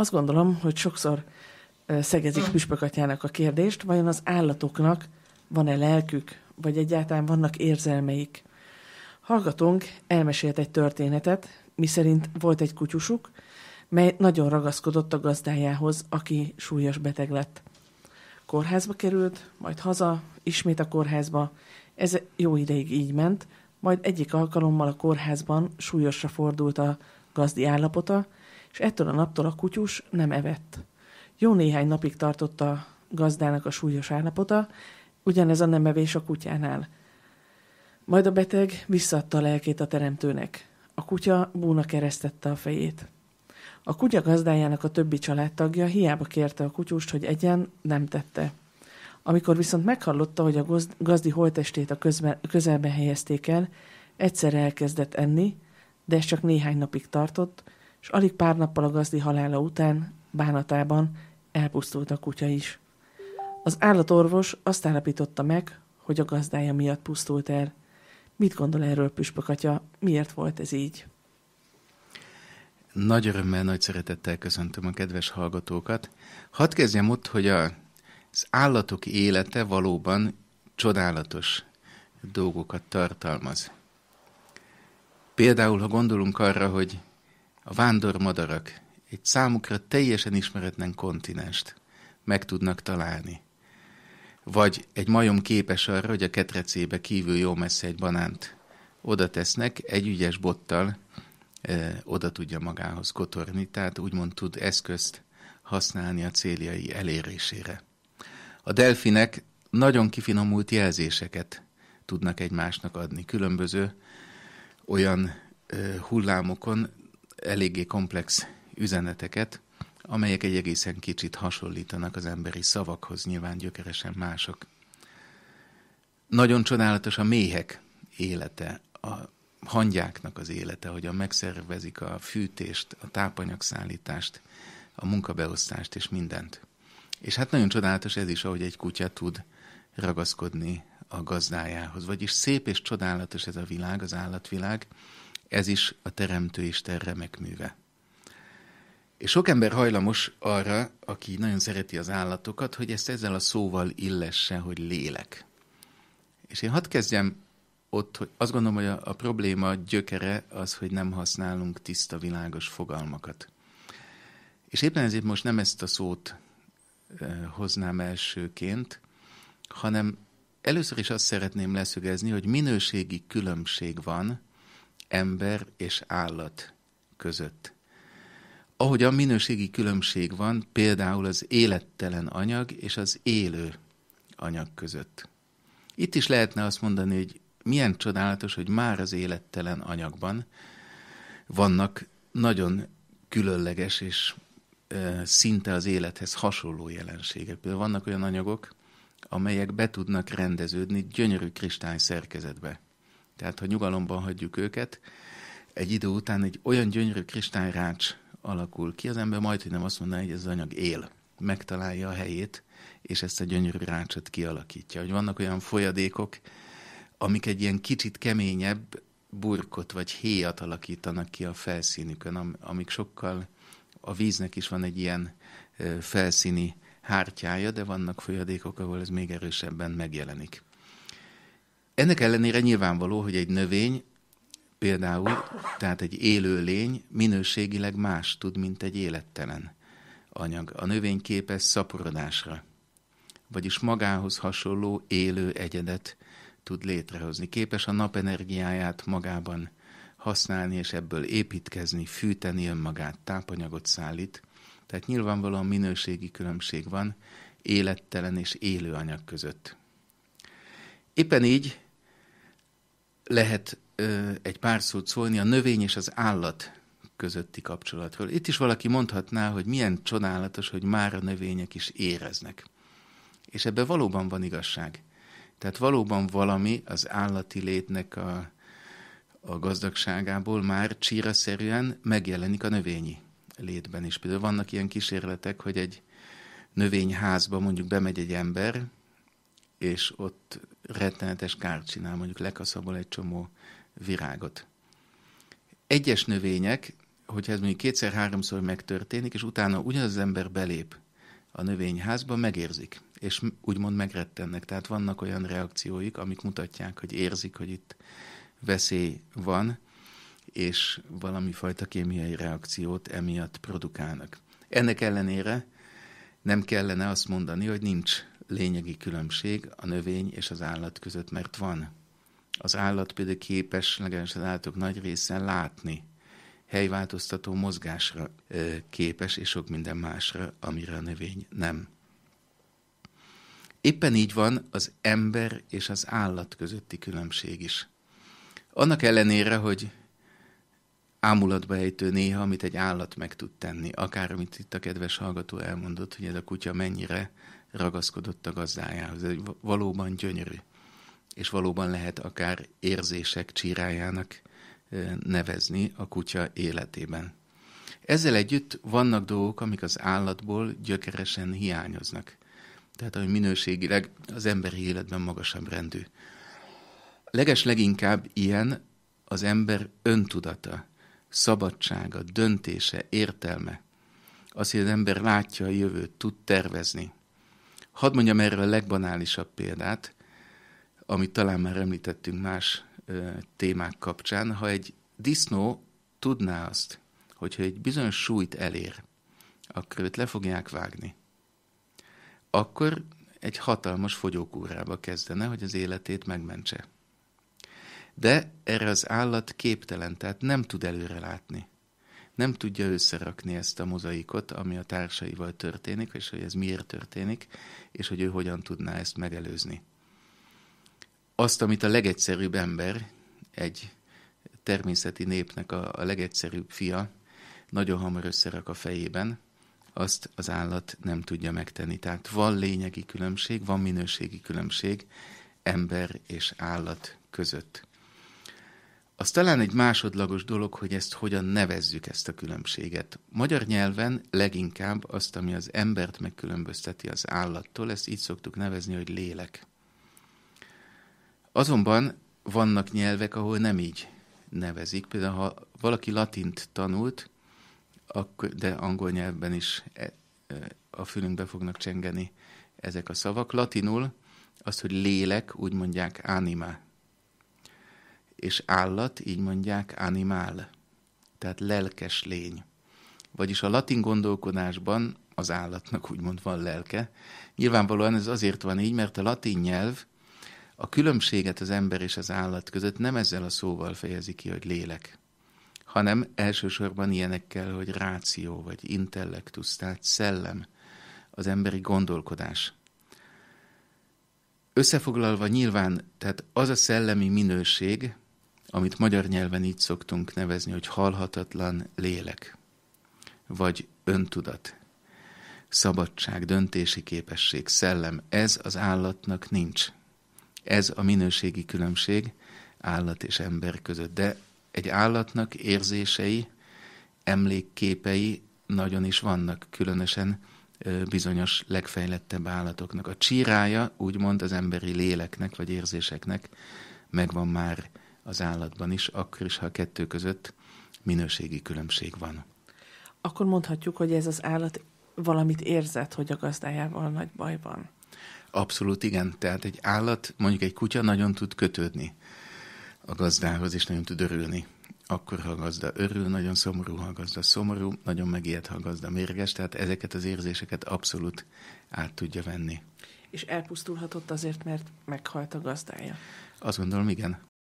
Azt gondolom, hogy sokszor szegezik mm. Püspökatyának a kérdést, vajon az állatoknak van-e lelkük, vagy egyáltalán vannak érzelmeik. Hallgatónk elmesélt egy történetet, miszerint volt egy kutyusuk, mely nagyon ragaszkodott a gazdájához, aki súlyos beteg lett. Kórházba került, majd haza, ismét a kórházba. Ez jó ideig így ment, majd egyik alkalommal a kórházban súlyosra fordult a gazdi állapota, és ettől a naptól a kutyus nem evett. Jó néhány napig tartotta a gazdának a súlyos állapota, ugyanez a nem evés a kutyánál. Majd a beteg visszadta a lelkét a teremtőnek. A kutya búna keresztette a fejét. A kutya gazdájának a többi családtagja hiába kérte a kutyust, hogy egyen, nem tette. Amikor viszont meghallotta, hogy a gazdi holtestét a közben, közelben helyezték el, egyszer elkezdett enni, de ez csak néhány napig tartott, és alig pár nappal a gazdi halála után, bánatában elpusztult a kutya is. Az állatorvos azt állapította meg, hogy a gazdája miatt pusztult el. Mit gondol erről atya? Miért volt ez így? Nagy örömmel, nagy szeretettel köszöntöm a kedves hallgatókat. Hadd kezdjem ott, hogy a, az állatok élete valóban csodálatos dolgokat tartalmaz. Például, ha gondolunk arra, hogy a vándormadarak egy számukra teljesen ismeretlen kontinenst meg tudnak találni. Vagy egy majom képes arra, hogy a ketrecébe kívül jó messze egy banánt oda tesznek, egy ügyes bottal ö, e, oda tudja magához kotorni, tehát úgymond tud eszközt használni a céljai elérésére. A delfinek nagyon kifinomult jelzéseket tudnak egymásnak adni, különböző olyan e, hullámokon eléggé komplex üzeneteket, amelyek egy egészen kicsit hasonlítanak az emberi szavakhoz, nyilván gyökeresen mások. Nagyon csodálatos a méhek élete, a hangyáknak az élete, hogyan megszervezik a fűtést, a tápanyagszállítást, a munkabeosztást és mindent. És hát nagyon csodálatos ez is, ahogy egy kutya tud ragaszkodni a gazdájához. Vagyis szép és csodálatos ez a világ, az állatvilág, ez is a Teremtő Isten remek műve. És sok ember hajlamos arra, aki nagyon szereti az állatokat, hogy ezt ezzel a szóval illesse, hogy lélek. És én hadd kezdjem ott, hogy azt gondolom, hogy a, a probléma gyökere az, hogy nem használunk tiszta, világos fogalmakat. És éppen ezért most nem ezt a szót hoznám elsőként, hanem először is azt szeretném leszögezni, hogy minőségi különbség van ember és állat között. Ahogy a minőségi különbség van például az élettelen anyag és az élő anyag között. Itt is lehetne azt mondani, hogy milyen csodálatos, hogy már az élettelen anyagban vannak nagyon különleges és e, szinte az élethez hasonló jelenségek. Például vannak olyan anyagok, amelyek be tudnak rendeződni gyönyörű kristály szerkezetbe tehát ha nyugalomban hagyjuk őket, egy idő után egy olyan gyönyörű kristályrács alakul ki, az ember majd, hogy nem azt mondaná, hogy ez az anyag él, megtalálja a helyét, és ezt a gyönyörű rácsot kialakítja. Hogy vannak olyan folyadékok, amik egy ilyen kicsit keményebb burkot vagy héjat alakítanak ki a felszínükön, amik sokkal, a víznek is van egy ilyen felszíni hártyája, de vannak folyadékok, ahol ez még erősebben megjelenik. Ennek ellenére nyilvánvaló, hogy egy növény például, tehát egy élő lény minőségileg más tud, mint egy élettelen anyag. A növény képes szaporodásra, vagyis magához hasonló élő egyedet tud létrehozni. Képes a napenergiáját magában használni, és ebből építkezni, fűteni önmagát, tápanyagot szállít. Tehát nyilvánvalóan minőségi különbség van élettelen és élő anyag között. Éppen így lehet ö, egy pár szót szólni a növény és az állat közötti kapcsolatról. Itt is valaki mondhatná, hogy milyen csodálatos, hogy már a növények is éreznek. És ebben valóban van igazság. Tehát valóban valami az állati létnek a, a gazdagságából már csíraszerűen megjelenik a növényi létben is. Például vannak ilyen kísérletek, hogy egy növényházba mondjuk bemegy egy ember, és ott rettenetes kárt csinál, mondjuk lekaszabol egy csomó virágot. Egyes növények, hogyha ez mondjuk kétszer-háromszor megtörténik, és utána ugyanaz az ember belép a növényházba, megérzik, és úgymond megrettennek. Tehát vannak olyan reakcióik, amik mutatják, hogy érzik, hogy itt veszély van, és valami fajta kémiai reakciót emiatt produkálnak. Ennek ellenére nem kellene azt mondani, hogy nincs lényegi különbség a növény és az állat között, mert van. Az állat például képes, legalábbis az állatok nagy része látni, helyváltoztató mozgásra képes, és sok minden másra, amire a növény nem. Éppen így van az ember és az állat közötti különbség is. Annak ellenére, hogy ámulatba ejtő néha, amit egy állat meg tud tenni, akár amit itt a kedves hallgató elmondott, hogy ez a kutya mennyire ragaszkodott a gazdájához. Ez valóban gyönyörű, és valóban lehet akár érzések csirájának nevezni a kutya életében. Ezzel együtt vannak dolgok, amik az állatból gyökeresen hiányoznak. Tehát, ami minőségileg az emberi életben magasabb rendű. Leges leginkább ilyen az ember öntudata, szabadsága, döntése, értelme. Az, hogy az ember látja a jövőt, tud tervezni, Hadd mondjam erre a legbanálisabb példát, amit talán már említettünk más ö, témák kapcsán. Ha egy disznó tudná azt, hogyha egy bizonyos súlyt elér, akkor őt le fogják vágni. Akkor egy hatalmas fogyókúrába kezdene, hogy az életét megmentse. De erre az állat képtelen, tehát nem tud előre látni nem tudja összerakni ezt a mozaikot, ami a társaival történik, és hogy ez miért történik, és hogy ő hogyan tudná ezt megelőzni. Azt, amit a legegyszerűbb ember, egy természeti népnek a, a legegyszerűbb fia, nagyon hamar összerak a fejében, azt az állat nem tudja megtenni. Tehát van lényegi különbség, van minőségi különbség ember és állat között. Az talán egy másodlagos dolog, hogy ezt hogyan nevezzük, ezt a különbséget. Magyar nyelven leginkább azt, ami az embert megkülönbözteti az állattól, ezt így szoktuk nevezni, hogy lélek. Azonban vannak nyelvek, ahol nem így nevezik. Például, ha valaki latint tanult, de angol nyelvben is e, e, a fülünkbe fognak csengeni ezek a szavak. Latinul azt, hogy lélek, úgy mondják anima és állat, így mondják, animál, tehát lelkes lény. Vagyis a latin gondolkodásban az állatnak úgymond van lelke. Nyilvánvalóan ez azért van így, mert a latin nyelv a különbséget az ember és az állat között nem ezzel a szóval fejezi ki, hogy lélek, hanem elsősorban ilyenekkel, hogy ráció, vagy intellektus, tehát szellem, az emberi gondolkodás. Összefoglalva nyilván, tehát az a szellemi minőség, amit magyar nyelven így szoktunk nevezni, hogy halhatatlan lélek, vagy öntudat, szabadság, döntési képesség, szellem, ez az állatnak nincs. Ez a minőségi különbség állat és ember között. De egy állatnak érzései, emlékképei nagyon is vannak, különösen bizonyos legfejlettebb állatoknak. A csírája úgymond az emberi léleknek vagy érzéseknek megvan már az állatban is, akkor is, ha a kettő között minőségi különbség van. Akkor mondhatjuk, hogy ez az állat valamit érzett, hogy a gazdájával nagy baj van. Abszolút igen. Tehát egy állat, mondjuk egy kutya nagyon tud kötődni a gazdához, és nagyon tud örülni. Akkor, ha a gazda örül, nagyon szomorú, ha a gazda szomorú, nagyon megijed, ha a gazda mérges, tehát ezeket az érzéseket abszolút át tudja venni. És elpusztulhatott azért, mert meghalt a gazdája? Azt gondolom, igen.